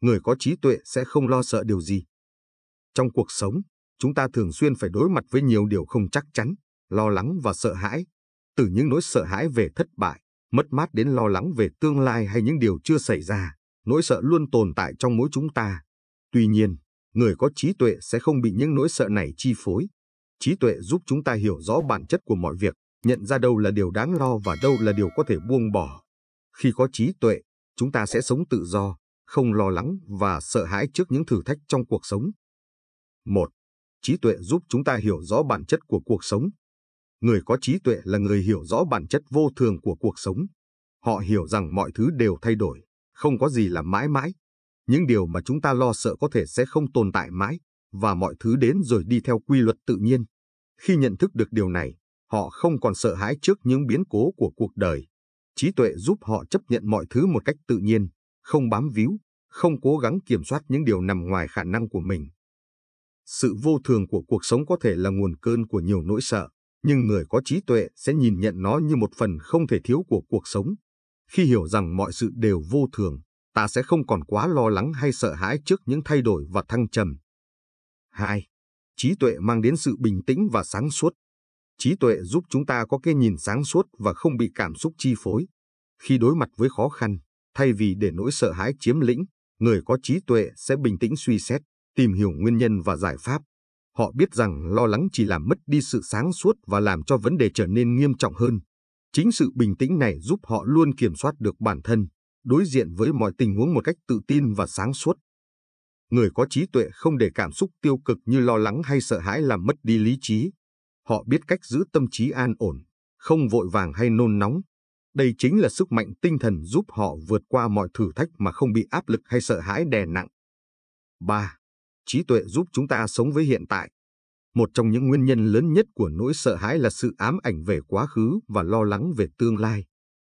người có trí tuệ sẽ không lo sợ điều gì. Trong cuộc sống, chúng ta thường xuyên phải đối mặt với nhiều điều không chắc chắn, lo lắng và sợ hãi, từ những nỗi sợ hãi về thất bại, mất mát đến lo lắng về tương lai hay những điều chưa xảy ra, nỗi sợ luôn tồn tại trong mỗi chúng ta. Tuy nhiên, người có trí tuệ sẽ không bị những nỗi sợ này chi phối. Trí tuệ giúp chúng ta hiểu rõ bản chất của mọi việc, nhận ra đâu là điều đáng lo và đâu là điều có thể buông bỏ. Khi có trí tuệ, chúng ta sẽ sống tự do, không lo lắng và sợ hãi trước những thử thách trong cuộc sống. Một, Trí tuệ giúp chúng ta hiểu rõ bản chất của cuộc sống. Người có trí tuệ là người hiểu rõ bản chất vô thường của cuộc sống. Họ hiểu rằng mọi thứ đều thay đổi, không có gì là mãi mãi. Những điều mà chúng ta lo sợ có thể sẽ không tồn tại mãi, và mọi thứ đến rồi đi theo quy luật tự nhiên. Khi nhận thức được điều này, họ không còn sợ hãi trước những biến cố của cuộc đời. Trí tuệ giúp họ chấp nhận mọi thứ một cách tự nhiên, không bám víu, không cố gắng kiểm soát những điều nằm ngoài khả năng của mình. Sự vô thường của cuộc sống có thể là nguồn cơn của nhiều nỗi sợ, nhưng người có trí tuệ sẽ nhìn nhận nó như một phần không thể thiếu của cuộc sống. Khi hiểu rằng mọi sự đều vô thường, ta sẽ không còn quá lo lắng hay sợ hãi trước những thay đổi và thăng trầm. 2. Trí tuệ mang đến sự bình tĩnh và sáng suốt. Trí tuệ giúp chúng ta có cái nhìn sáng suốt và không bị cảm xúc chi phối. Khi đối mặt với khó khăn, thay vì để nỗi sợ hãi chiếm lĩnh, người có trí tuệ sẽ bình tĩnh suy xét, tìm hiểu nguyên nhân và giải pháp. Họ biết rằng lo lắng chỉ làm mất đi sự sáng suốt và làm cho vấn đề trở nên nghiêm trọng hơn. Chính sự bình tĩnh này giúp họ luôn kiểm soát được bản thân, đối diện với mọi tình huống một cách tự tin và sáng suốt. Người có trí tuệ không để cảm xúc tiêu cực như lo lắng hay sợ hãi làm mất đi lý trí. Họ biết cách giữ tâm trí an ổn, không vội vàng hay nôn nóng, đây chính là sức mạnh tinh thần giúp họ vượt qua mọi thử thách mà không bị áp lực hay sợ hãi đè nặng. 3. Trí tuệ giúp chúng ta sống với hiện tại. Một trong những nguyên nhân lớn nhất của nỗi sợ hãi là sự ám ảnh về quá khứ và lo lắng về tương lai.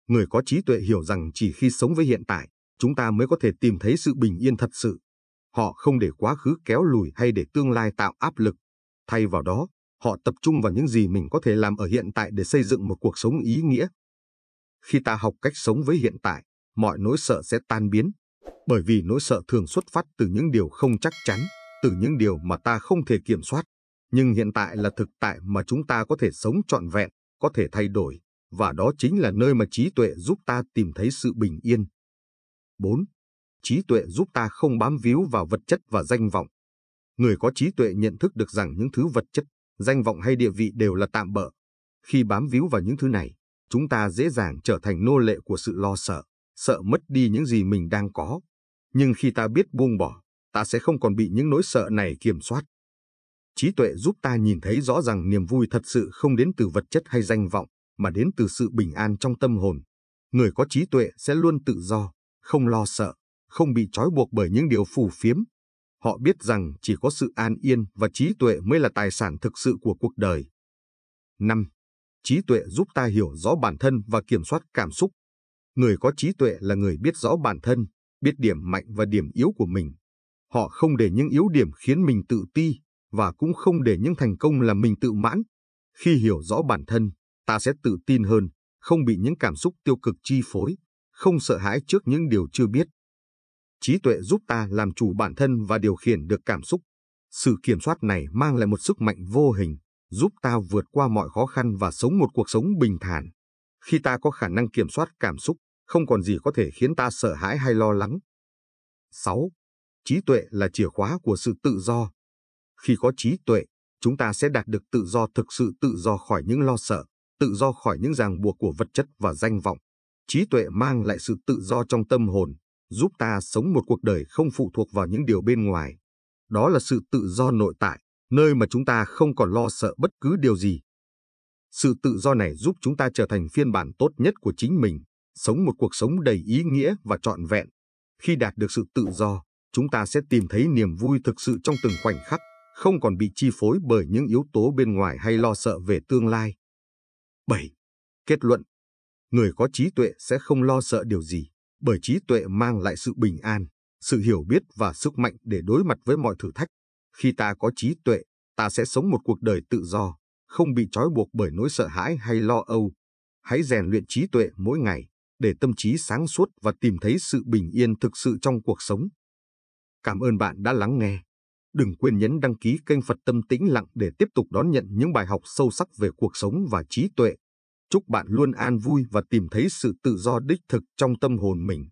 Người có trí tuệ hiểu rằng chỉ khi sống với hiện tại, chúng ta mới có thể tìm thấy sự bình yên thật sự. Họ không để quá khứ kéo lùi hay để tương lai tạo áp lực. Thay vào đó, họ tập trung vào những gì mình có thể làm ở hiện tại để xây dựng một cuộc sống ý nghĩa. Khi ta học cách sống với hiện tại, mọi nỗi sợ sẽ tan biến, bởi vì nỗi sợ thường xuất phát từ những điều không chắc chắn, từ những điều mà ta không thể kiểm soát. Nhưng hiện tại là thực tại mà chúng ta có thể sống trọn vẹn, có thể thay đổi, và đó chính là nơi mà trí tuệ giúp ta tìm thấy sự bình yên. 4. Trí tuệ giúp ta không bám víu vào vật chất và danh vọng. Người có trí tuệ nhận thức được rằng những thứ vật chất, danh vọng hay địa vị đều là tạm bợ. Khi bám víu vào những thứ này, chúng ta dễ dàng trở thành nô lệ của sự lo sợ, sợ mất đi những gì mình đang có. Nhưng khi ta biết buông bỏ, ta sẽ không còn bị những nỗi sợ này kiểm soát. Trí tuệ giúp ta nhìn thấy rõ rằng niềm vui thật sự không đến từ vật chất hay danh vọng, mà đến từ sự bình an trong tâm hồn. Người có trí tuệ sẽ luôn tự do, không lo sợ, không bị trói buộc bởi những điều phù phiếm. Họ biết rằng chỉ có sự an yên và trí tuệ mới là tài sản thực sự của cuộc đời. 5. Trí tuệ giúp ta hiểu rõ bản thân và kiểm soát cảm xúc. Người có trí tuệ là người biết rõ bản thân, biết điểm mạnh và điểm yếu của mình. Họ không để những yếu điểm khiến mình tự ti và cũng không để những thành công làm mình tự mãn. Khi hiểu rõ bản thân, ta sẽ tự tin hơn, không bị những cảm xúc tiêu cực chi phối, không sợ hãi trước những điều chưa biết. Trí tuệ giúp ta làm chủ bản thân và điều khiển được cảm xúc. Sự kiểm soát này mang lại một sức mạnh vô hình, giúp ta vượt qua mọi khó khăn và sống một cuộc sống bình thản. Khi ta có khả năng kiểm soát cảm xúc, không còn gì có thể khiến ta sợ hãi hay lo lắng. 6. Trí tuệ là chìa khóa của sự tự do. Khi có trí tuệ, chúng ta sẽ đạt được tự do thực sự tự do khỏi những lo sợ, tự do khỏi những ràng buộc của vật chất và danh vọng. Trí tuệ mang lại sự tự do trong tâm hồn, giúp ta sống một cuộc đời không phụ thuộc vào những điều bên ngoài. Đó là sự tự do nội tại, nơi mà chúng ta không còn lo sợ bất cứ điều gì. Sự tự do này giúp chúng ta trở thành phiên bản tốt nhất của chính mình, sống một cuộc sống đầy ý nghĩa và trọn vẹn. Khi đạt được sự tự do, chúng ta sẽ tìm thấy niềm vui thực sự trong từng khoảnh khắc, không còn bị chi phối bởi những yếu tố bên ngoài hay lo sợ về tương lai. 7. Kết luận Người có trí tuệ sẽ không lo sợ điều gì, bởi trí tuệ mang lại sự bình an, sự hiểu biết và sức mạnh để đối mặt với mọi thử thách. Khi ta có trí tuệ, ta sẽ sống một cuộc đời tự do, không bị trói buộc bởi nỗi sợ hãi hay lo âu. Hãy rèn luyện trí tuệ mỗi ngày để tâm trí sáng suốt và tìm thấy sự bình yên thực sự trong cuộc sống. Cảm ơn bạn đã lắng nghe. Đừng quên nhấn đăng ký kênh Phật Tâm Tĩnh Lặng để tiếp tục đón nhận những bài học sâu sắc về cuộc sống và trí tuệ. Chúc bạn luôn an vui và tìm thấy sự tự do đích thực trong tâm hồn mình.